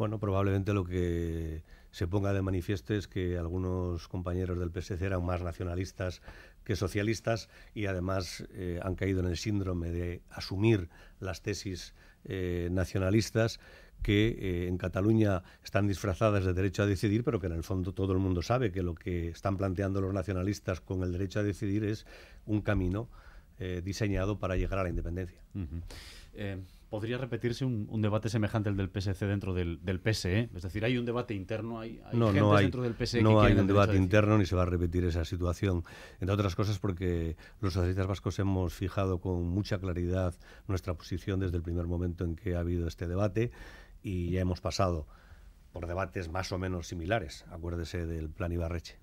Bueno, probablemente lo que se ponga de manifiesto es que algunos compañeros del PSC eran más nacionalistas que socialistas y además eh, han caído en el síndrome de asumir las tesis eh, nacionalistas que eh, en Cataluña están disfrazadas de derecho a decidir, pero que en el fondo todo el mundo sabe que lo que están planteando los nacionalistas con el derecho a decidir es un camino eh, diseñado para llegar a la independencia. Eh, ¿Podría repetirse un, debate semejante al del PSC dentro del, del PSE? Es decir, ¿hay un debate interno? ¿Hay, no, no hay, dentro del e No hay un debate interno ni se va a repetir esa situación. Entre otras cosas porque los socialistas vascos hemos fijado con mucha claridad nuestra posición desde el primer momento en que ha habido este debate y ya hemos pasado por debates más o menos similares. Acuérdese del plan Ibarreche.